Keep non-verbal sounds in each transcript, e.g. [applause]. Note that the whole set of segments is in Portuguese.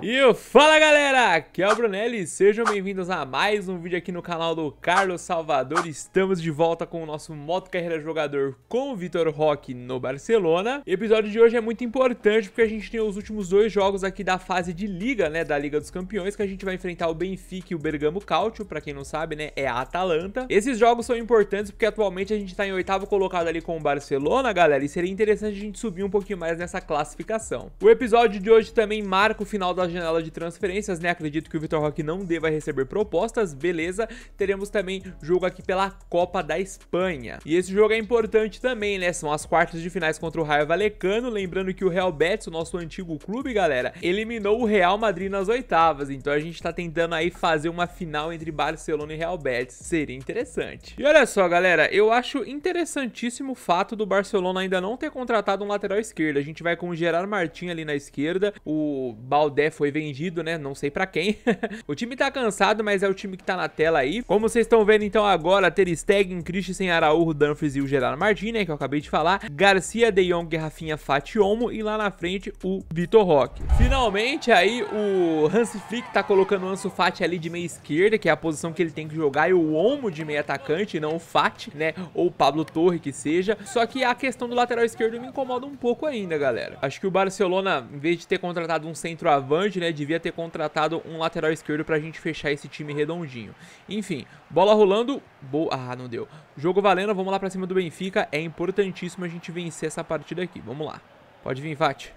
E fala galera, aqui é o Brunelli, sejam bem-vindos a mais um vídeo aqui no canal do Carlos Salvador Estamos de volta com o nosso Moto Carreira Jogador com o Vitor Roque no Barcelona O episódio de hoje é muito importante porque a gente tem os últimos dois jogos aqui da fase de Liga, né, da Liga dos Campeões Que a gente vai enfrentar o Benfica e o Bergamo Cautio, pra quem não sabe, né, é a Atalanta Esses jogos são importantes porque atualmente a gente tá em oitavo colocado ali com o Barcelona, galera E seria interessante a gente subir um pouquinho mais nessa classificação O episódio de hoje também marca o final da janela de transferências, né? Acredito que o Vitor Roque não deva receber propostas, beleza. Teremos também jogo aqui pela Copa da Espanha. E esse jogo é importante também, né? São as quartas de finais contra o Raio Valecano. Lembrando que o Real Betis, o nosso antigo clube, galera, eliminou o Real Madrid nas oitavas. Então a gente tá tentando aí fazer uma final entre Barcelona e Real Betis. Seria interessante. E olha só, galera, eu acho interessantíssimo o fato do Barcelona ainda não ter contratado um lateral esquerdo. A gente vai com o Gerard Martin ali na esquerda, o Baldé foi vendido, né? Não sei pra quem. [laughs] o time tá cansado, mas é o time que tá na tela aí. Como vocês estão vendo, então, agora, Ter Stegen, Christian Araújo, Dumfries e o Gerardo Martins, né? Que eu acabei de falar. Garcia, De Jong, Rafinha, Fatiomo e lá na frente o Vitor Roque. Finalmente, aí, o Hans Flick tá colocando o Ansu Fati ali de meia esquerda, que é a posição que ele tem que jogar, e o Omo de meia atacante, não o Fati, né? Ou o Pablo Torre, que seja. Só que a questão do lateral esquerdo me incomoda um pouco ainda, galera. Acho que o Barcelona, em vez de ter contratado um centroavante, né, devia ter contratado um lateral esquerdo pra gente fechar esse time redondinho. Enfim, bola rolando, boa, ah, não deu. Jogo valendo, vamos lá pra cima do Benfica, é importantíssimo a gente vencer essa partida aqui, vamos lá. Pode vir, Vate.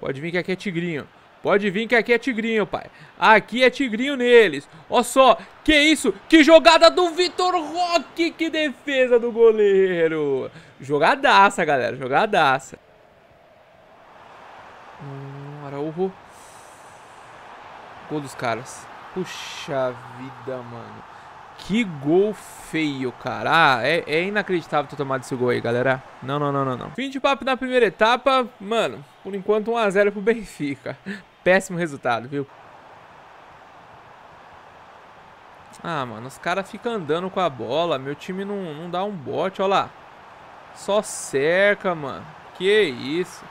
Pode vir que aqui é tigrinho. Pode vir que aqui é tigrinho, pai. Aqui é tigrinho neles. Olha só, que isso? Que jogada do Vitor Roque, que defesa do goleiro. Jogadaça, galera, jogadaça. Hum, Araújo gol dos caras. Puxa vida, mano. Que gol feio, cara. Ah, é, é, inacreditável ter tomado esse gol aí, galera. Não, não, não, não, não. Fim de papo na primeira etapa. Mano, por enquanto 1x0 pro [laughs] Benfica. Péssimo resultado, viu? Ah, mano, os caras ficam andando com a bola. Meu time não, não dá um bote, ó lá. Só cerca, mano. Que isso.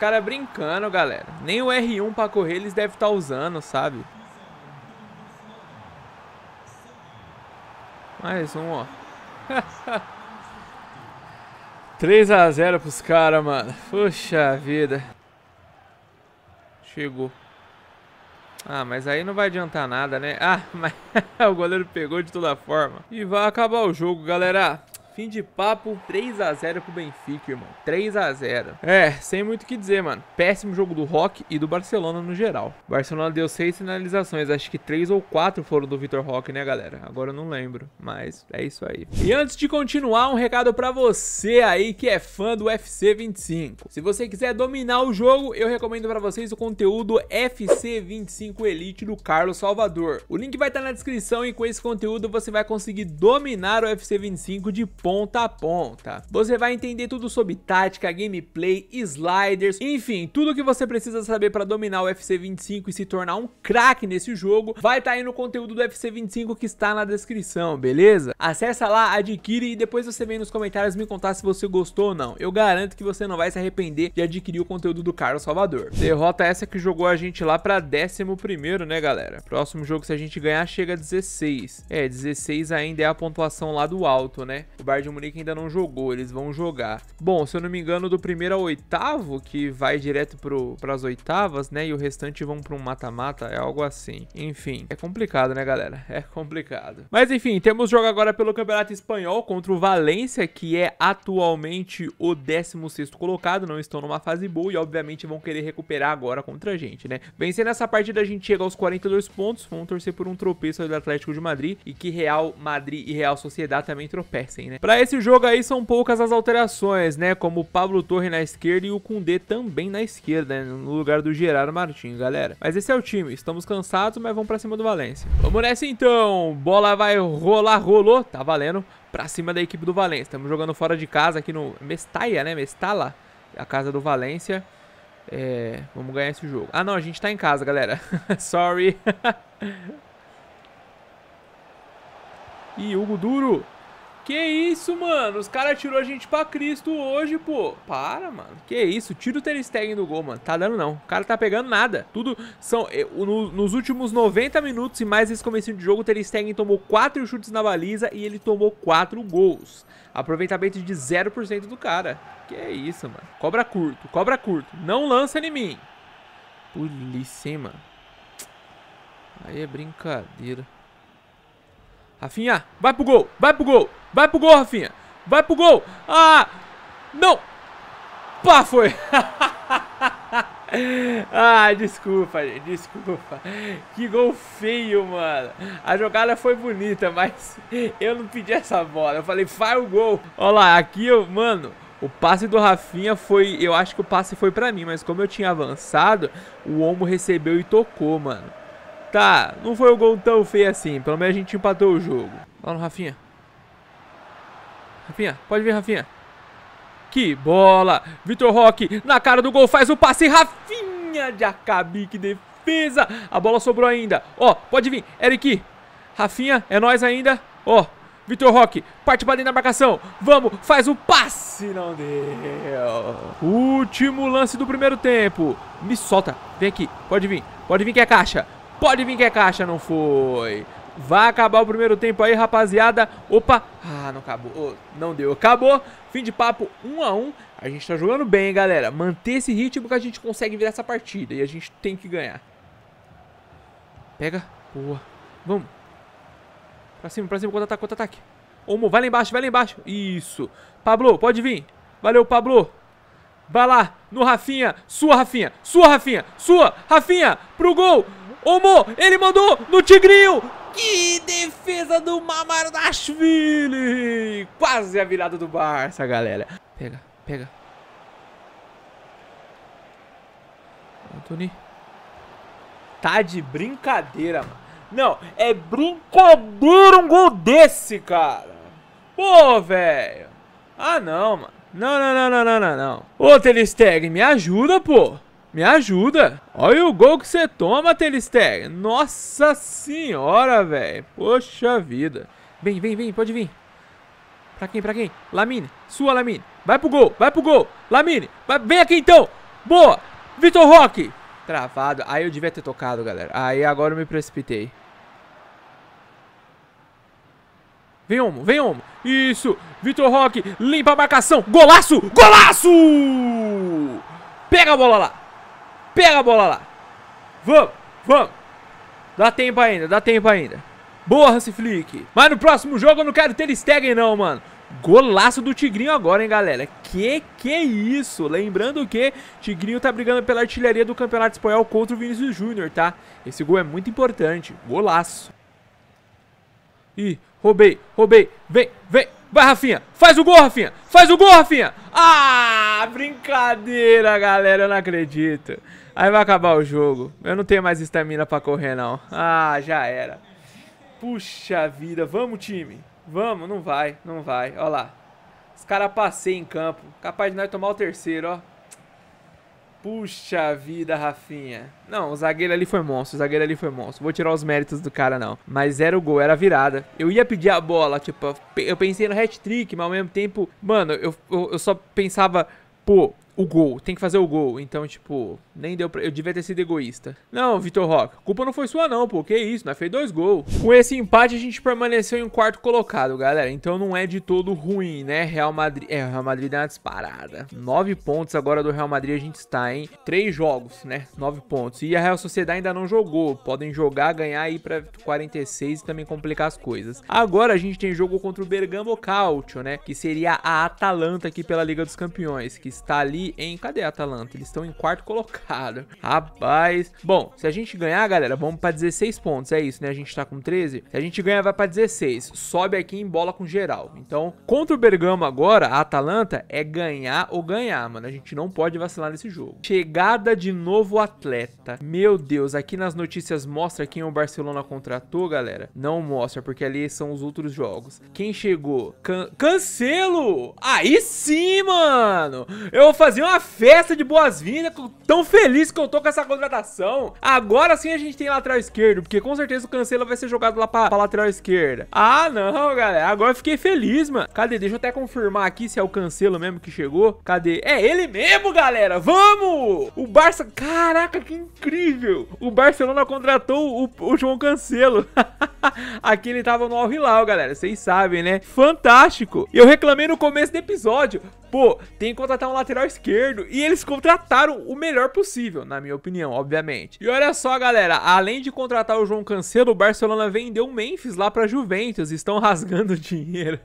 Cara caras brincando, galera. Nem o R1 pra correr eles devem estar tá usando, sabe? Mais um, ó. 3x0 [laughs] pros caras, mano. Puxa vida. Chegou. Ah, mas aí não vai adiantar nada, né? Ah, [laughs] mas o goleiro pegou de toda forma. E vai acabar o jogo, galera. Fim de papo, 3x0 pro Benfica, irmão. 3x0. É, sem muito o que dizer, mano. Péssimo jogo do Rock e do Barcelona no geral. O Barcelona deu 6 finalizações, acho que 3 ou 4 foram do Vitor Rock né, galera? Agora eu não lembro, mas é isso aí. E antes de continuar, um recado para você aí que é fã do FC 25. Se você quiser dominar o jogo, eu recomendo para vocês o conteúdo FC 25 Elite do Carlos Salvador. O link vai estar tá na descrição e com esse conteúdo você vai conseguir dominar o FC 25 de ponta a ponta. Você vai entender tudo sobre tática, gameplay, sliders, enfim, tudo que você precisa saber para dominar o FC 25 e se tornar um craque nesse jogo, vai estar tá aí no conteúdo do FC 25 que está na descrição, beleza? Acessa lá, adquire e depois você vem nos comentários me contar se você gostou ou não. Eu garanto que você não vai se arrepender de adquirir o conteúdo do Carlos Salvador. Derrota essa que jogou a gente lá para 11 né, galera? Próximo jogo, se a gente ganhar, chega a 16. É, 16 ainda é a pontuação lá do alto, né? O Bar Bayern de Munique ainda não jogou, eles vão jogar. Bom, se eu não me engano, do primeiro ao oitavo, que vai direto para as oitavas, né? E o restante vão para um mata-mata, é algo assim. Enfim, é complicado, né, galera? É complicado. Mas enfim, temos jogo agora pelo Campeonato Espanhol contra o Valência, que é atualmente o 16 colocado, não estão numa fase boa e obviamente vão querer recuperar agora contra a gente, né? Vencendo essa partida, a gente chega aos 42 pontos, vamos torcer por um tropeço do Atlético de Madrid e que Real Madrid e Real Sociedade também tropecem, né? Para esse jogo aí são poucas as alterações, né? Como o Pablo Torre na esquerda e o Kundê também na esquerda, né? no lugar do Gerard Martins, galera. Mas esse é o time, estamos cansados, mas vamos para cima do Valência. Vamos nessa então, bola vai rolar, rolou, tá valendo, para cima da equipe do Valência. Estamos jogando fora de casa aqui no Mestalla, né? Mestalla, a casa do Valência. É, vamos ganhar esse jogo. Ah, não, a gente tá em casa, galera. [laughs] Sorry. [laughs] e Hugo Duro. Que isso, mano? Os caras tirou a gente pra Cristo hoje, pô. Para, mano. Que isso? Tira o Ter Stegen do gol, mano. Tá dando não. O cara tá pegando nada. Tudo são... Eh, nos últimos 90 minutos e mais esse começo de jogo, o Ter Stegen tomou 4 chutes na baliza e ele tomou 4 gols. Aproveitamento de 0% do cara. Que isso, mano. Cobra curto, cobra curto. Não lança em mim. Polícia, hein, mano. Aí é brincadeira. Rafinha, vai pro gol, vai pro gol. Vai pro gol, Rafinha. Vai pro gol. Ah! Não! Pá, foi! ah, [laughs] desculpa, gente, desculpa. Que gol feio, mano. A jogada foi bonita, mas eu não pedi essa bola. Eu falei, faz o gol. Olha lá, aqui, eu, mano, o passe do Rafinha foi... Eu acho que o passe foi pra mim, mas como eu tinha avançado, o Omo recebeu e tocou, mano. Tá, não foi o um gol tão feio assim. Pelo menos a gente empatou o jogo. Olha no Rafinha. Rafinha, pode vir, Rafinha. Que bola! Vitor Roque na cara do gol, faz o passe. Rafinha de Acabi, que defesa! A bola sobrou ainda. Ó, pode vir. Eric, Rafinha, é nós ainda. Ó, Vitor Roque, parte para dentro da marcação. Vamos, faz o passe. Não deu. Último lance do primeiro tempo. Me solta. Vem aqui, pode vir. Pode vir que é caixa. Pode vir que é caixa, não foi. Vai acabar o primeiro tempo aí, rapaziada. Opa! Ah, não acabou. não deu. Acabou. Fim de papo, 1 um a 1 um. A gente tá jogando bem, hein, galera. Manter esse ritmo que a gente consegue virar essa partida. E a gente tem que ganhar. Pega. Boa. Vamos. Pra cima, pra cima. Contra-ataque, contra-ataque. Omo, vai lá embaixo, vai lá embaixo. Isso. Pablo, pode vir. Valeu, Pablo. Vai lá, no Rafinha. Sua, Rafinha. Sua, Rafinha. Sua, Rafinha. Pro gol. Omo, ele mandou no Tigrinho. Que defesa do Mamardashvili. Quase a virada do Barça, galera. Pega, pega. Anthony. Tá de brincadeira, mano. Não, é brincadeira um gol desse, cara. Pô, velho. Ah, não, mano. Não, não, não, não, não, não, não. Ô, Telesteg, me ajuda, pô. Me ajuda. Olha o gol que você toma, Telister. Nossa senhora, velho. Poxa vida. Vem, vem, vem. Pode vir. Pra quem, pra quem? Lamine. Sua, Lamine. Vai pro gol, vai pro gol. Lamine, vai, vem aqui então. Boa. Vitor Roque. Travado. Aí eu devia ter tocado, galera. Aí agora eu me precipitei. Vem, Omo, vem, Omo. Isso. Vitor Roque. Limpa a marcação. Golaço, golaço. Pega a bola lá. Pega a bola lá. Vamos, vamos. Dá tempo ainda, dá tempo ainda. Boa, Hans Flick. Mas no próximo jogo eu não quero ter Stegen não, mano. Golaço do Tigrinho agora, hein, galera? Que que é isso? Lembrando que Tigrinho tá brigando pela artilharia do Campeonato Espanhol contra o Vinícius Júnior, tá? Esse gol é muito importante. Golaço. Ih, roubei, roubei. Vem, vem. Vai, Rafinha. Faz o gol, Rafinha. Faz o gol, Rafinha. Ah, brincadeira, galera. Eu não acredito. Aí vai acabar o jogo. Eu não tenho mais estamina pra correr, não. Ah, já era. Puxa vida. Vamos, time. Vamos. Não vai, não vai. Ó lá. Os caras passeiam em campo. Capaz de nós tomar o terceiro, ó. Puxa vida, Rafinha. Não, o zagueiro ali foi monstro. O zagueiro ali foi monstro. Vou tirar os méritos do cara, não. Mas era o gol, era a virada. Eu ia pedir a bola, tipo, eu pensei no hat-trick, mas ao mesmo tempo, mano, eu, eu, eu só pensava, pô, o gol, tem que fazer o gol. Então, tipo, nem deu pra... Eu devia ter sido egoísta. Não, Vitor Roque, culpa não foi sua não, pô. Que isso, nós fez dois gols. Com esse empate, a gente permaneceu em quarto colocado, galera. Então não é de todo ruim, né? Real Madrid... É, Real Madrid dá uma disparada. Nove pontos agora do Real Madrid a gente está, em Três jogos, né? Nove pontos. E a Real Sociedade ainda não jogou. Podem jogar, ganhar aí pra 46 e também complicar as coisas. Agora a gente tem jogo contra o Bergamo Calcio, né? Que seria a Atalanta aqui pela Liga dos Campeões, que está ali em... Cadê a Atalanta? Eles estão em quarto colocado. [laughs] Rapaz. Bom, se a gente ganhar, galera, vamos pra 16 pontos. É isso, né? A gente tá com 13. Se a gente ganhar, vai pra 16. Sobe aqui em bola com geral. Então, contra o Bergamo agora, a Atalanta é ganhar ou ganhar, mano. A gente não pode vacilar nesse jogo. Chegada de novo atleta. Meu Deus, aqui nas notícias mostra quem o Barcelona contratou, galera. Não mostra, porque ali são os outros jogos. Quem chegou? Can cancelo! Aí sim, mano! Eu vou fazer fazer uma festa de boas-vindas. Tão feliz que eu tô com essa contratação. Agora sim a gente tem lateral esquerdo, porque com certeza o Cancelo vai ser jogado lá pra, pra lateral esquerda. Ah, não, galera. Agora eu fiquei feliz, mano. Cadê? Deixa eu até confirmar aqui se é o Cancelo mesmo que chegou. Cadê? É ele mesmo, galera. Vamos! O Barça... Caraca, que incrível. O Barcelona contratou o, o João Cancelo. [laughs] aqui ele tava no Al Hilal, galera. Vocês sabem, né? Fantástico. Eu reclamei no começo do episódio pô, tem que contratar um lateral esquerdo. E eles contrataram o melhor possível, na minha opinião, obviamente. E olha só, galera, além de contratar o João Cancelo, o Barcelona vendeu o Memphis lá pra Juventus. Estão [laughs] rasgando dinheiro.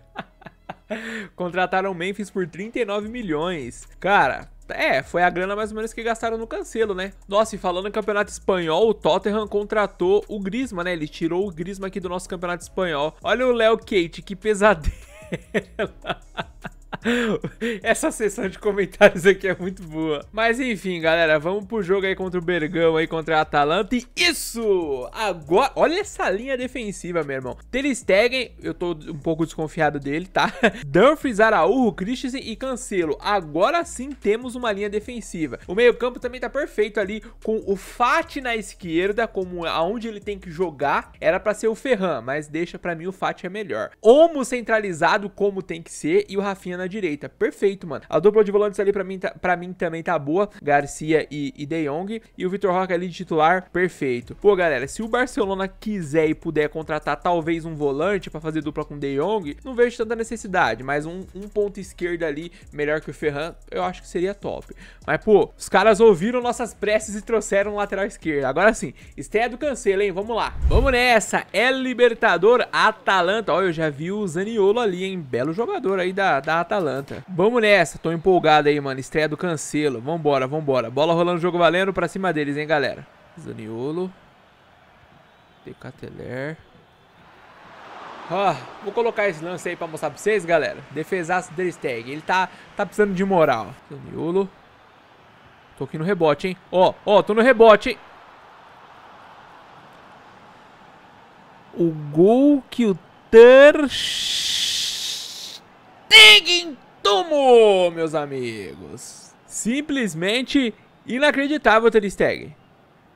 [laughs] Contrataram o Memphis por 39 milhões. Cara, é, foi a grana mais ou menos que gastaram no Cancelo, né? Nossa, e falando em campeonato espanhol, o Tottenham contratou o Grisma, né? Ele tirou o Grisma aqui do nosso campeonato espanhol. Olha o Léo Kate, que pesadelo. [laughs] [laughs] Essa sessão de comentários aqui é muito boa. Mas enfim, galera, vamos pro jogo aí contra o Bergão, aí contra a Atalanta. E isso! Agora, olha essa linha defensiva, meu irmão. Ter Stegen, eu tô um pouco desconfiado dele, tá? [laughs] Dumfries, Araújo, Christensen e Cancelo. Agora sim temos uma linha defensiva. O meio campo também tá perfeito ali, com o Fati na esquerda, como aonde ele tem que jogar. Era pra ser o Ferran, mas deixa pra mim o Fati é melhor. Omo centralizado, como tem que ser, e o Rafinha na direita. Perfeito, mano. A dupla de volantes ali pra mim, tá, pra mim também tá boa. Garcia e, e De Jong. E o Vitor Roque ali de titular, perfeito. Pô, galera, se o Barcelona quiser e puder contratar talvez um volante pra fazer dupla com De Jong, não vejo tanta necessidade. Mas um, um ponto esquerdo ali, melhor que o Ferran, eu acho que seria top. Mas, pô, os caras ouviram nossas preces e trouxeram um lateral esquerdo. Agora sim, estreia do Cancelo, hein? Vamos lá. Vamos nessa. É Libertador, Atalanta. Ó, eu já vi o Zaniolo ali, hein? Belo jogador aí da, da Atalanta. Atalanta. Vamos nessa, tô empolgado aí, mano. Estreia do Cancelo. Vambora, vambora. Bola rolando, jogo valendo pra cima deles, hein, galera. Zaniolo. Decateler. Ó, oh, vou colocar esse lance aí pra mostrar pra vocês, galera. Defesaço do Stag. Ele tá, tá precisando de moral. Zaniolo. Tô aqui no rebote, hein. Ó, oh, ó, oh, tô no rebote, hein. O gol que o Ter Tegentumo, meus amigos. Simplesmente inacreditável, Ter Stegen.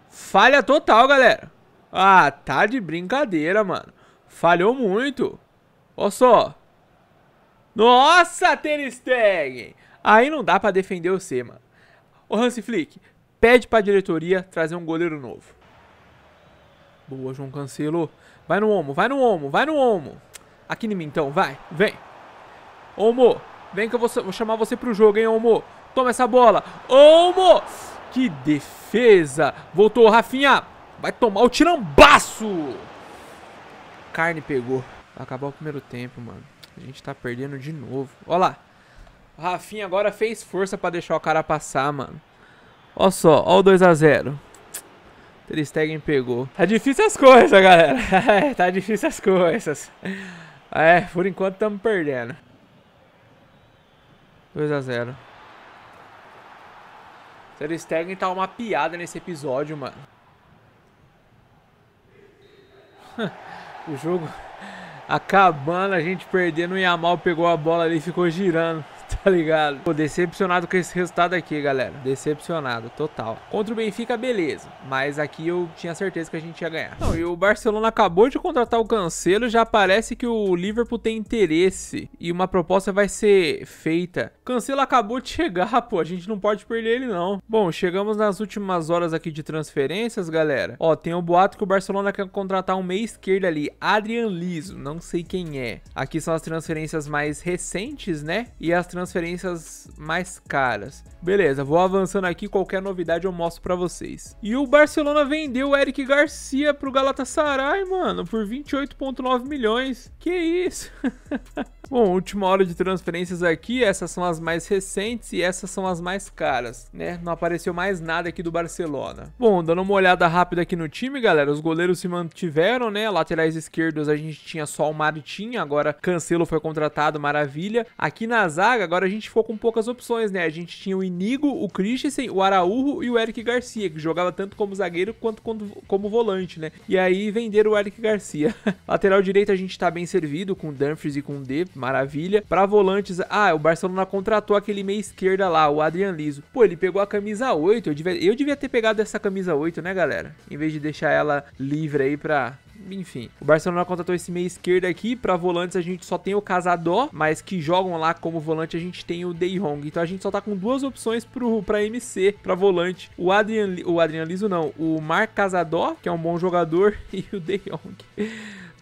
Falha total, galera. Ah, tá de brincadeira, mano. Falhou muito. Olha só. Nossa, Ter Stegen. Aí não dá pra defender o C, mano. Ô, Hansi Flick, pede pra diretoria trazer um goleiro novo. Boa, João Cancelo. Vai no Omo, vai no Omo, vai no Omo. Aqui em mim então, vai, vem. Omo, vem que eu vou, vou chamar você pro jogo, hein, Omo? Toma essa bola. Omo! Que defesa! Voltou, Rafinha. Vai tomar o tirambaço. Carne pegou. Acabou o primeiro tempo, mano. A gente tá perdendo de novo. Ó lá. O Rafinha agora fez força pra deixar o cara passar, mano. Ó só, ó o 2x0. Tristegen pegou. Tá difícil as coisas, galera. [laughs] tá difícil as coisas. É, por enquanto estamos perdendo. 2 a 0 Ter Stegen tá uma piada nesse episódio, mano. [laughs] o jogo acabando, a gente perdendo, o Yamal pegou a bola ali e ficou girando. [laughs] Tá ligado? Tô decepcionado com esse resultado aqui, galera. Decepcionado, total. Contra o Benfica, beleza. Mas aqui eu tinha certeza que a gente ia ganhar. Não, e o Barcelona acabou de contratar o Cancelo. Já parece que o Liverpool tem interesse. E uma proposta vai ser feita Cancelo acabou de chegar, [laughs] pô. A gente não pode perder ele, não. Bom, chegamos nas últimas horas aqui de transferências, galera. Ó, tem um boato que o Barcelona quer contratar um meia esquerdo ali. Adrian Liso, não sei quem é. Aqui são as transferências mais recentes, né? E as transferências mais caras. Beleza, vou avançando aqui. Qualquer novidade eu mostro pra vocês. E o Barcelona vendeu o Eric Garcia pro Galatasaray, mano. Por 28,9 milhões. Que isso? [laughs] Bom, última hora de transferências aqui. Essas são as as mais recentes e essas são as mais caras, né? Não apareceu mais nada aqui do Barcelona. Bom, dando uma olhada rápida aqui no time, galera, os goleiros se mantiveram, né? Laterais esquerdos a gente tinha só o Martim, agora Cancelo foi contratado, maravilha. Aqui na zaga, agora a gente ficou com poucas opções, né? A gente tinha o Inigo, o Christensen, o Araújo e o Eric Garcia, que jogava tanto como zagueiro quanto como volante, né? E aí venderam o Eric Garcia. [laughs] Lateral direito a gente tá bem servido com o Dumfries e com o D, maravilha. Para volantes, ah, o Barcelona contra contratou aquele meia esquerda lá, o Adrian Liso. Pô, ele pegou a camisa 8. Eu devia, eu devia ter pegado essa camisa 8, né, galera? Em vez de deixar ela livre aí pra, enfim. O Barcelona contratou esse meio esquerdo aqui. Para volantes a gente só tem o Casadó, mas que jogam lá como volante a gente tem o De Jong. Então a gente só tá com duas opções para MC, para volante. O Adrian, o Adrian Liso não, o Marc Casadó, que é um bom jogador, [laughs] e o De Jong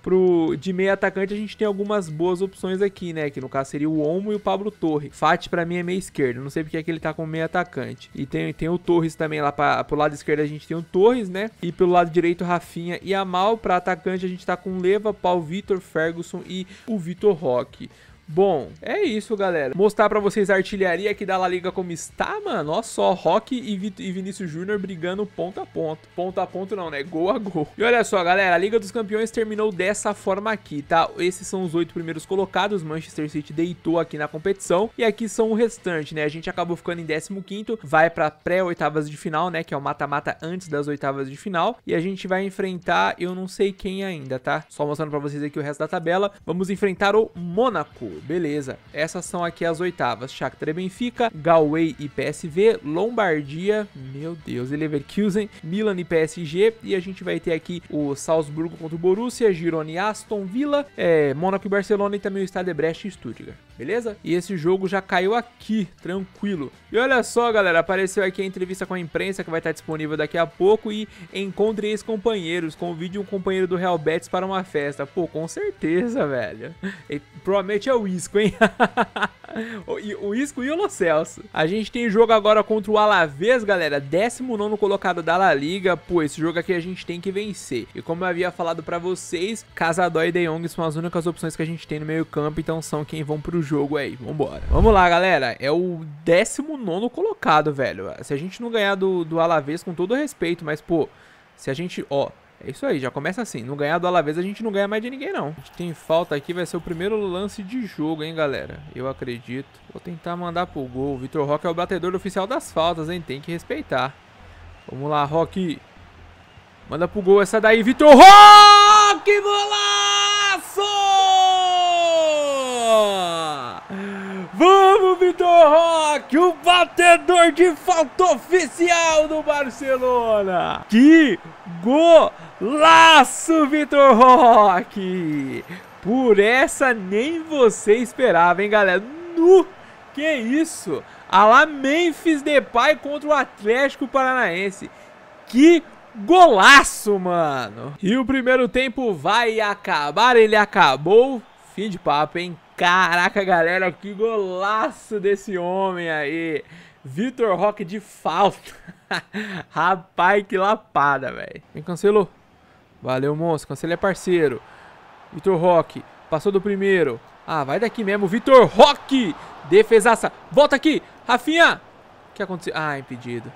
pro de meio atacante a gente tem algumas boas opções aqui, né? Que no caso seria o Omo e o Pablo Torre. Fati para mim é meio esquerdo, não sei porque é que ele tá com meio atacante. E tem, tem o Torres também lá pra, pro lado esquerdo a gente tem o Torres, né? E pelo lado direito Rafinha e Amal. Para atacante a gente tá com Leva, Paulo Vitor, Ferguson e o Vitor Roque. Bom, é isso, galera. Mostrar para vocês a artilharia aqui da La Liga como está, mano. Olha só, Rock e, e Vinícius Júnior brigando ponto a ponto. Ponto a ponto não, né? Gol a gol. E olha só, galera, a Liga dos Campeões terminou dessa forma aqui, tá? Esses são os oito primeiros colocados. Manchester City deitou aqui na competição. E aqui são o restante, né? A gente acabou ficando em 15º, vai pra pré-oitavas de final, né? Que é o mata-mata antes das oitavas de final. E a gente vai enfrentar, eu não sei quem ainda, tá? Só mostrando pra vocês aqui o resto da tabela. Vamos enfrentar o Mônaco. Beleza. Essas são aqui as oitavas. Shakhtar e Benfica, Galway e PSV, Lombardia, meu Deus, Leverkusen, Milan e PSG. E a gente vai ter aqui o Salzburgo contra o Borussia, Girona e Aston Villa, é, Monaco e Barcelona e também o Stade Brest e Stuttgart beleza? E esse jogo já caiu aqui, tranquilo. E olha só, galera, apareceu aqui a entrevista com a imprensa que vai estar disponível daqui a pouco e encontre ex-companheiros, convide um companheiro do Real Betis para uma festa. Pô, com certeza, velho. E, provavelmente é o Isco, hein? [laughs] o, o Isco e o Lo Celso. A gente tem jogo agora contra o Alavés, galera. 19 colocado da La Liga. Pô, esse jogo aqui a gente tem que vencer. E como eu havia falado pra vocês, Casadó e De Jong são as únicas opções que a gente tem no meio campo. Então são quem vão pro jogo aí. Vambora. Vamos lá, galera. É o 19 colocado, velho. Se a gente não ganhar do, do Alavés, com todo respeito, mas, pô, se a gente, ó, é isso aí, já começa assim. Não ganhar do Alavés, a gente não ganha mais de ninguém, não. A gente tem falta aqui, vai ser o primeiro lance de jogo, hein, galera? Eu acredito. Vou tentar mandar pro gol. O Vitor Roque é o batedor oficial das faltas, hein? Tem que respeitar. Vamos lá, Roque. Manda pro gol essa daí, Vitor Roque! Golaço! Rock, o batedor de falta oficial do Barcelona. Que golaço, Vitor Roque! Por essa nem você esperava, hein, galera? Nu! Que isso? A lá Memphis Depay contra o Atlético Paranaense. Que golaço, mano! E o primeiro tempo vai acabar, ele acabou. Fim de papo, hein? Caraca, galera, que golaço desse homem aí. Vitor Roque de falta. [laughs] Rapaz, que lapada, velho. Vem, cancelou. Valeu, moço. Cancela é parceiro. Vitor Roque. Passou do primeiro. Ah, vai daqui mesmo. Vitor Roque. Defesaça. Volta aqui. Rafinha. O que aconteceu? Ah, impedido.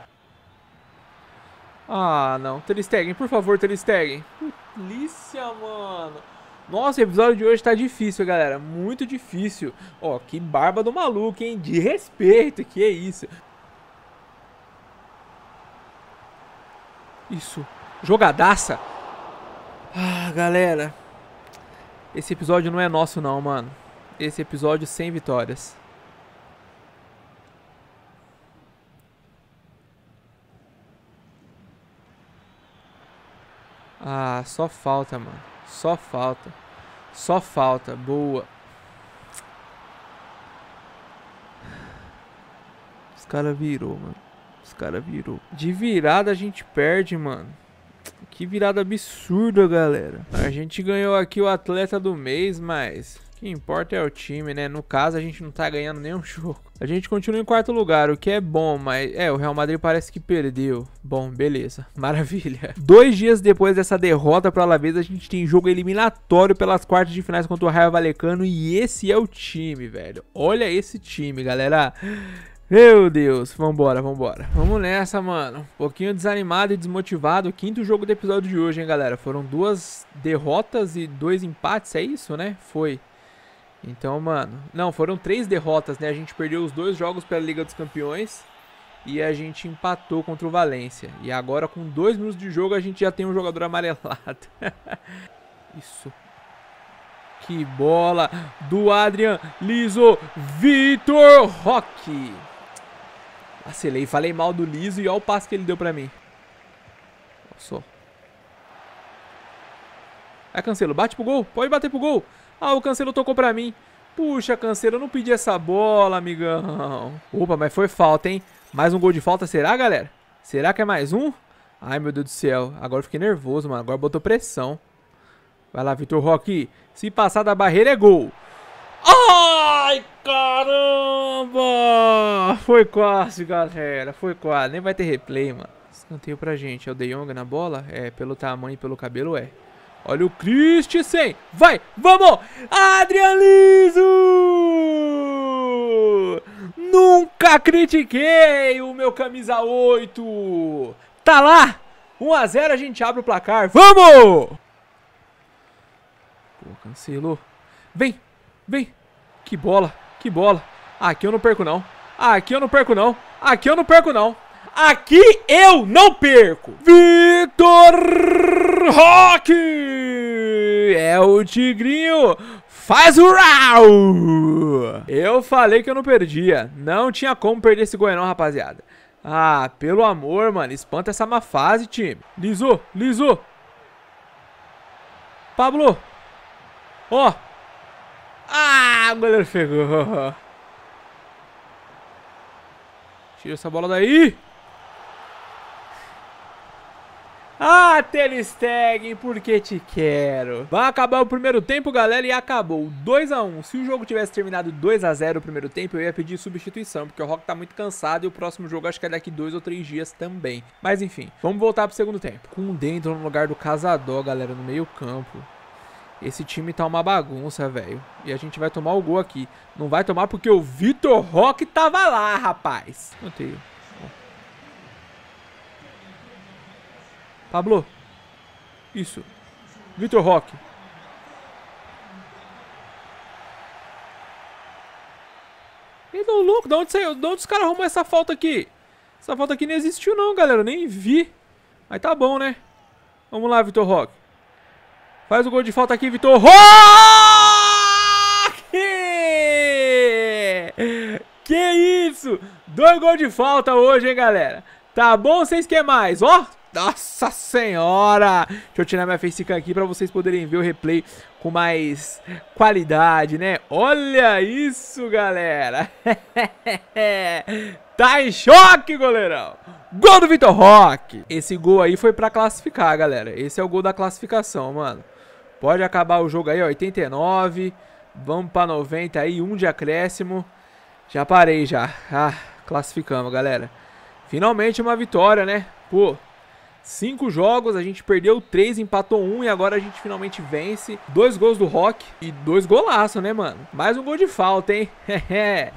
Ah, não. Ter Stegen, por favor, Ter Stegen. mano. Nossa, o episódio de hoje tá difícil, galera. Muito difícil. Ó, que barba do maluco, hein? De respeito, que é isso. Isso. Jogadaça. Ah, galera. Esse episódio não é nosso não, mano. Esse episódio sem vitórias. Ah, só falta, mano. Só falta. Só falta. Boa. Os cara virou, mano. Os cara virou. De virada a gente perde, mano. Que virada absurda, galera. A gente ganhou aqui o atleta do mês, mas o que importa é o time, né? No caso, a gente não tá ganhando nenhum [laughs] jogo. A gente continua em quarto lugar, o que é bom, mas... É, o Real Madrid parece que perdeu. Bom, beleza. [laughs] Maravilha. Dois dias depois dessa derrota pro Alavés, a gente tem jogo eliminatório pelas quartas de finais contra o Raio Valecano. E esse é o time, velho. Olha esse time, galera. Meu Deus, vambora, vambora. Vamos nessa, mano. Um pouquinho desanimado e desmotivado. Quinto jogo do episódio de hoje, hein, galera. Foram duas derrotas e dois empates, é isso, né? Foi. Então, mano. Não, foram três derrotas, né? A gente perdeu os dois jogos pela Liga dos Campeões e a gente empatou contra o Valência. E agora, com dois minutos de jogo, a gente já tem um jogador amarelado. [laughs] Isso. Que bola do Adrian Liso Vitor Roque. Acelei, falei mal do Liso e olha o passe que ele deu pra mim. Só. É cancelo, bate pro gol, pode bater pro gol. Ah, o Cancelo tocou pra mim. Puxa, Cancelo, eu não pedi essa bola, amigão. Opa, mas foi falta, hein? Mais um gol de falta, será, galera? Será que é mais um? Ai, meu Deus do céu. Agora eu fiquei nervoso, mano. Agora botou pressão. Vai lá, Vitor Roque. Se passar da barreira, é gol. Ai, caramba! Foi quase, galera. Foi quase. Nem vai ter replay, mano. Escanteio pra gente. É o De Jong na bola? É, pelo tamanho e pelo cabelo, é. Olha o Christensen. Vai, vamos! Adrian Liso! Nunca critiquei o meu camisa 8. Tá lá. 1 a 0 a gente abre o placar. Vamos! Pô, cancelou. Vem, vem. Que bola, que bola. Aqui eu não perco não. Aqui eu não perco não. Aqui eu não perco não. Aqui eu não perco. Vitor rock! É o Tigrinho! Faz o rau! Eu falei que eu não perdia. Não tinha como perder esse Goianão, rapaziada. Ah, pelo amor, mano. Espanta essa má fase, time. Liso, liso. Pablo. Ó. Oh. Ah, o goleiro pegou. Tira essa bola daí. Ah, Telistegen, porque te quero. Vai acabar o primeiro tempo, galera, e acabou. 2x1. Se o jogo tivesse terminado 2x0 o primeiro tempo, eu ia pedir substituição, porque o Rock tá muito cansado e o próximo jogo acho que é daqui 2 ou 3 dias também. Mas enfim, vamos voltar pro segundo tempo. Com o dentro no lugar do Casadó, galera, no meio campo. Esse time tá uma bagunça, velho. E a gente vai tomar o gol aqui. Não vai tomar porque o Vitor Rock tava lá, rapaz. Não tenho. Pablo. Isso. Vitor Roque. Ele é louco. De onde, saiu? de onde os caras arrumam essa falta aqui? Essa falta aqui não existiu não, galera. nem vi. Mas tá bom, né? Vamos lá, Vitor Roque. Faz o gol de falta aqui, Vitor Roque! Que isso! Dois gols de falta hoje, hein, galera? Tá bom? Vocês querem mais? Ó, nossa senhora! Deixa eu tirar minha facecam aqui pra vocês poderem ver o replay com mais qualidade, né? Olha isso, galera! [laughs] tá em choque, goleirão! Gol do Vitor Roque! Esse gol aí foi pra classificar, galera. Esse é o gol da classificação, mano. Pode acabar o jogo aí, ó, 89. Vamos pra 90 aí, um de acréscimo. Já parei, já. Ah, classificamos, galera. Finalmente uma vitória, né? Pô... Cinco jogos, a gente perdeu três, empatou um e agora a gente finalmente vence. Dois gols do Rock e dois golaço, né, mano? Mais um gol de falta, hein? [laughs]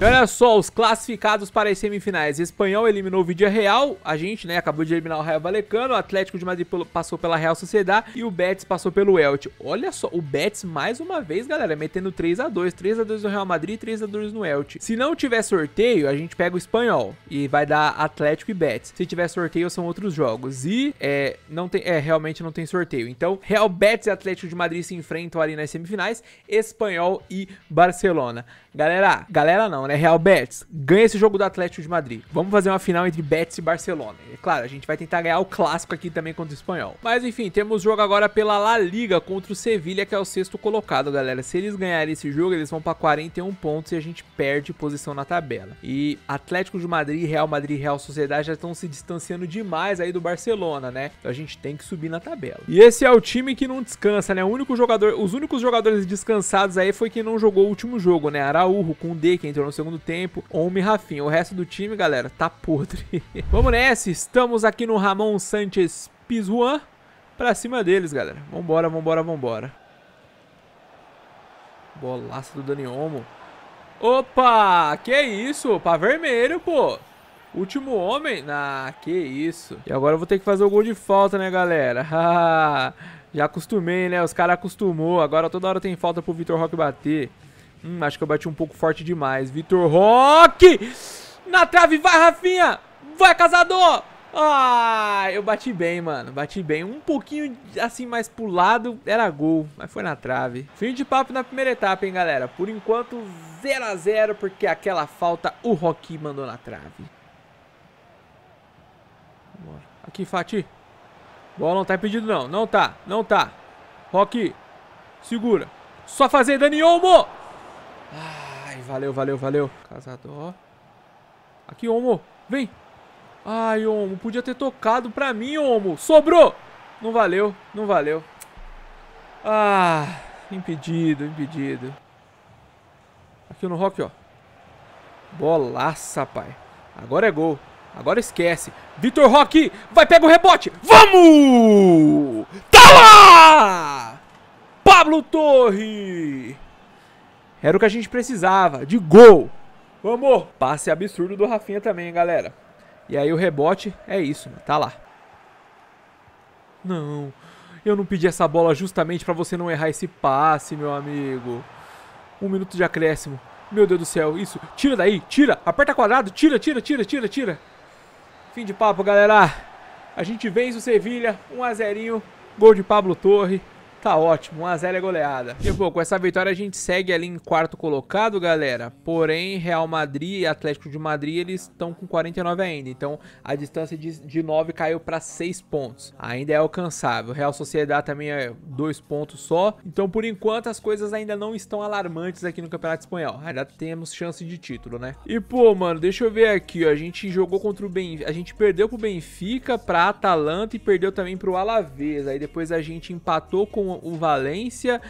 e olha só, os classificados para as semifinais. Espanhol eliminou o Vidia Real, a gente, né, acabou de eliminar o Real Valecano, o Atlético de Madrid passou pela Real Sociedade e o Betis passou pelo Elche. Olha só, o Betis mais uma vez, galera, metendo 3 a 2 3 a 2 no Real Madrid, 3 a 2 no Elche. Se não tiver sorteio, a gente pega o Espanhol e vai dar Atlético e Betis. Se tiver sorteio, são outros jogos. E é, não tem, é, realmente não tem sorteio. Então, Real Betis e Atlético de Madrid se enfrentam ali nas semifinais, Espanhol e Barcelona. Galera, galera não, né? Real Betis, ganha esse jogo do Atlético de Madrid. Vamos fazer uma final entre Betis e Barcelona. É claro, a gente vai tentar ganhar o clássico aqui também contra o Espanhol. Mas enfim, temos jogo agora pela La Liga contra o Sevilha, que é o sexto colocado, galera. Se eles ganharem esse jogo, eles vão para 41 pontos e a gente perde posição na tabela. E Atlético de Madrid, Real Madrid e Real Sociedade já estão se distanciando demais aí do Barcelona né? Então a gente tem que subir na tabela. E esse é o time que não descansa, né? O único jogador, os únicos jogadores descansados aí foi quem não jogou o último jogo, né? Araújo, D que entrou no segundo tempo, Omi Rafinha. O resto do time, galera, tá podre. [laughs] Vamos nessa, estamos aqui no Ramon Sanchez Pizjuan pra cima deles, galera. Vambora, vambora, vambora. Bolaça do Dani Omo. Opa, que isso, pá vermelho, pô. Último homem. Ah, que isso. E agora eu vou ter que fazer o gol de falta, né, galera? [laughs] Já acostumei, né? Os caras acostumou. Agora toda hora tem falta pro Vitor Roque bater. Hum, acho que eu bati um pouco forte demais. Vitor Roque! Na trave, vai, Rafinha! Vai, Casador! Ah, eu bati bem, mano. Bati bem. Um pouquinho, assim, mais pro lado, era gol. Mas foi na trave. Fim de papo na primeira etapa, hein, galera. Por enquanto, 0x0, porque aquela falta o Rocky mandou na trave. Aqui, Fati. Bola não tá impedido, não. Não tá, não tá. Rock. Segura. Só fazer, Dani Olmo. Ai, valeu, valeu, valeu. Casador. Aqui, Olmo. Vem. Ai, Olmo. Podia ter tocado pra mim, Olmo. Sobrou. Não valeu, não valeu. Ah, impedido, impedido. Aqui no Rock, ó. Bolaça, pai. Agora é gol. Agora esquece. Vitor Roque vai pegar o rebote. Vamos! Tá lá! Pablo Torre! Era o que a gente precisava, de gol. Vamos! Passe absurdo do Rafinha também, hein, galera. E aí o rebote é isso, mano. tá lá. Não, eu não pedi essa bola justamente para você não errar esse passe, meu amigo. Um minuto de acréscimo. Meu Deus do céu, isso. Tira daí, tira. Aperta quadrado, tira, tira, tira, tira, tira. Fim de papo, galera. A gente vence o Sevilha, 1 x 0 gol de Pablo Torre. Tá ótimo, 1x0 é goleada. E pô, com essa vitória a gente segue ali em quarto colocado, galera. Porém, Real Madrid e Atlético de Madrid, eles estão com 49 ainda. Então, a distância de, de 9 caiu para 6 pontos. Ainda é alcançável. Real Sociedade também é 2 pontos só. Então, por enquanto, as coisas ainda não estão alarmantes aqui no Campeonato Espanhol. Ainda temos chance de título, né? E, pô, mano, deixa eu ver aqui, ó. A gente jogou contra o Benfica. A gente perdeu pro Benfica, pra Atalanta e perdeu também pro Alavés. Aí depois a gente empatou com o Valência.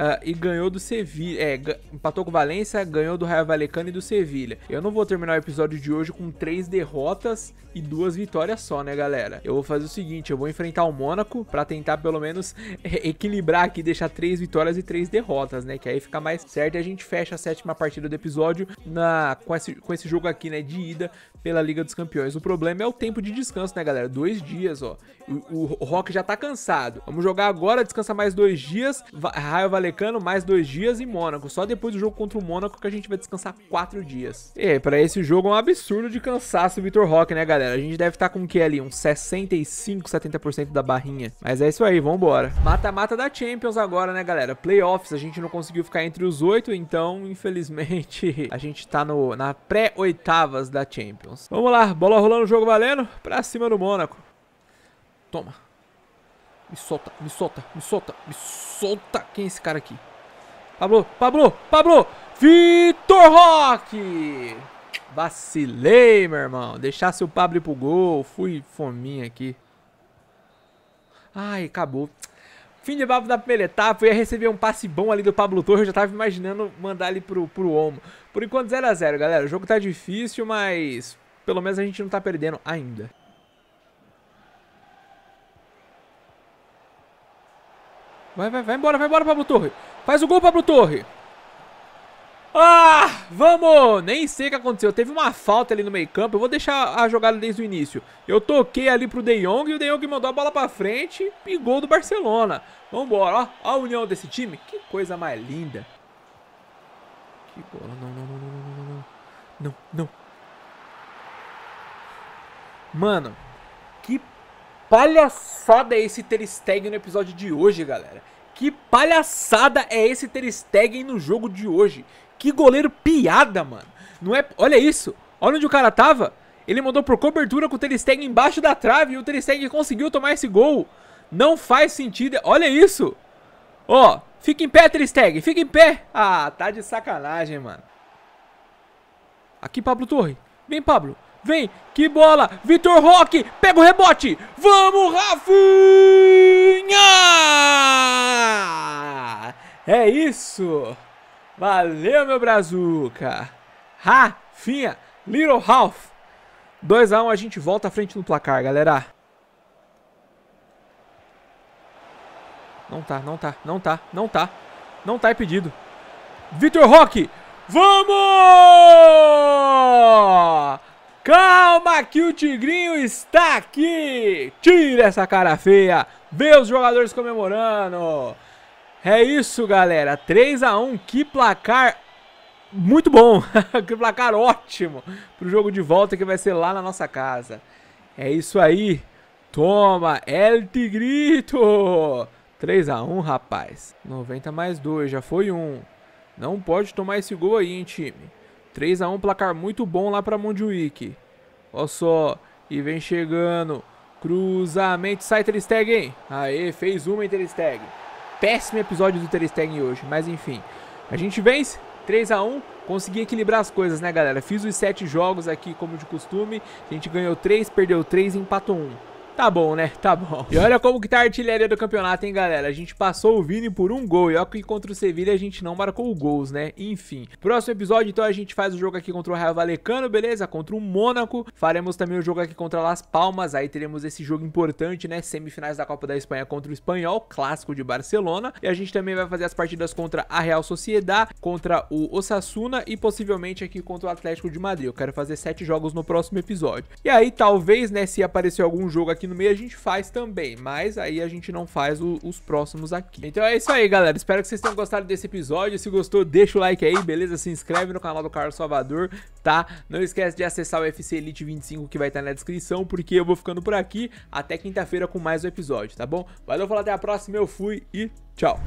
Uh, e ganhou do Sevilha. É, empatou com o Valência, ganhou do Raio Vallecano e do Sevilha. Eu não vou terminar o episódio de hoje com três derrotas e duas vitórias só, né, galera? Eu vou fazer o seguinte: eu vou enfrentar o Mônaco para tentar pelo menos [laughs] é, equilibrar aqui, deixar três vitórias e três derrotas, né? Que aí fica mais certo e a gente fecha a sétima partida do episódio na, com, esse, com esse jogo aqui, né, de ida pela Liga dos Campeões. O problema é o tempo de descanso, né, galera? Dois dias, ó. O, o Rock já tá cansado. Vamos jogar agora, descansa mais dois dias. Raio Valecano. Sul-Americano, mais dois dias em Mônaco. Só depois do jogo contra o Mônaco que a gente vai descansar quatro dias. E para esse jogo é um absurdo de cansaço o Vitor Roque, né, galera? A gente deve estar tá com o que ali? Uns 65, 70% da barrinha. Mas é isso aí, vambora. Mata-mata da Champions agora, né, galera? Playoffs, a gente não conseguiu ficar entre os oito, então, infelizmente, [laughs] a gente tá no, na pré-oitavas da Champions. Vamos lá, bola rolando, jogo valendo, pra cima do Mônaco. Toma. Me solta, me solta, me solta, me solta. Quem é esse cara aqui? Pablo, Pablo, Pablo! Vitor Roque! Vacilei, meu irmão. Deixasse o Pablo ir pro gol. Fui fominha aqui. Ai, acabou. Fim de babo da primeira etapa. Eu ia receber um passe bom ali do Pablo Torres. Eu já tava imaginando mandar ele pro, pro Omo. Por enquanto, 0x0, galera. O jogo tá difícil, mas pelo menos a gente não tá perdendo ainda. Vai, vai, vai embora, vai embora, Pablo Torre. Faz o gol, Pablo Torre. Ah, vamos! Nem sei o que aconteceu. Teve uma falta ali no meio campo. Eu vou deixar a jogada desde o início. Eu toquei ali pro De Jong e o De Jong mandou a bola pra frente e gol do Barcelona. Vambora, ó. a união desse time. Que coisa mais linda. Que bola. Não, não, não, não, não, não, não. Não, não. Mano, palhaçada é esse Ter Stegen no episódio de hoje, galera? Que palhaçada é esse Ter Stegen no jogo de hoje? Que goleiro piada, mano. Não é, olha isso. Olha onde o cara tava. Ele mandou por cobertura com o Ter Stegen embaixo da trave e o Ter Stegen conseguiu tomar esse gol. Não faz sentido. Olha isso. Ó, oh, fica em pé, Ter Stegen, fica em pé. Ah, tá de sacanagem, mano. Aqui Pablo Torre. Vem, Pablo. Vem, que bola! Vitor Roque, pega o rebote! Vamos, Rafinha! É isso! Valeu, meu Brazuca! Rafinha, Little Ralph! 2x1, a, a gente volta à frente no placar, galera. Não tá, não tá, não tá, não tá. Não tá impedido. Vitor Roque! Vamos! Calma que o Tigrinho está aqui! Tira essa cara feia! Vê os jogadores comemorando! É isso, galera. 3 x 1 que placar muito bom. [laughs] que placar ótimo para o jogo de volta que vai ser lá na nossa casa. É isso aí. Toma, El Tigrito! 3 x 1 rapaz. 90 mais 2, já foi um. Não pode tomar esse gol aí, hein, time. 3 x 1 placar muito bom lá para Mondwick. Olha só, e vem chegando. Cruzamento, sai Ter Stegen. Aê, fez uma em Ter Stegen. Péssimo episódio do Ter Stegen hoje, mas enfim. A gente vence 3 x 1 consegui equilibrar as coisas, né, galera? Fiz os 7 jogos aqui como de costume. A gente ganhou 3, perdeu 3 e empatou 1. Tá bom, né? Tá bom. E olha como que tá a artilharia do campeonato, hein, galera? A gente passou o Vini por um gol. E olha que contra o Sevilha a gente não marcou gols, né? Enfim. Próximo episódio, então, a gente faz o jogo aqui contra o Raio Valecano, beleza? Contra o Mônaco. Faremos também o jogo aqui contra Las Palmas. Aí teremos esse jogo importante, né? Semifinais da Copa da Espanha contra o Espanhol, clássico de Barcelona. E a gente também vai fazer as partidas contra a Real Sociedad, contra o Osasuna e possivelmente aqui contra o Atlético de Madrid. Eu quero fazer sete jogos no próximo episódio. E aí, talvez, né, se aparecer algum jogo aqui aqui no meio a gente faz também, mas aí a gente não faz o, os próximos aqui. Então é isso aí, galera. Espero que vocês tenham gostado desse episódio. Se gostou, deixa o like aí, beleza? Se inscreve no canal do Carlos Salvador, tá? Não esquece de acessar o FC Elite 25 que vai estar tá na descrição, porque eu vou ficando por aqui até quinta-feira com mais um episódio, tá bom? Valeu, falou, até a próxima, eu fui e tchau!